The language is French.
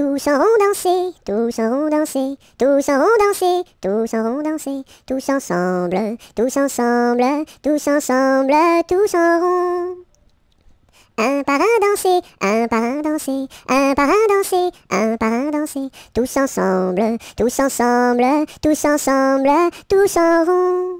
Tous auront tous auront dansé, tous auront dansé, tous auront dansé, tous ensemble, tous ensemble, tous ensemble, tous en rond. Un par un danser, un par un danser, un par un danser, un par un danser, tous ensemble, tous ensemble, tous ensemble, tous en rond.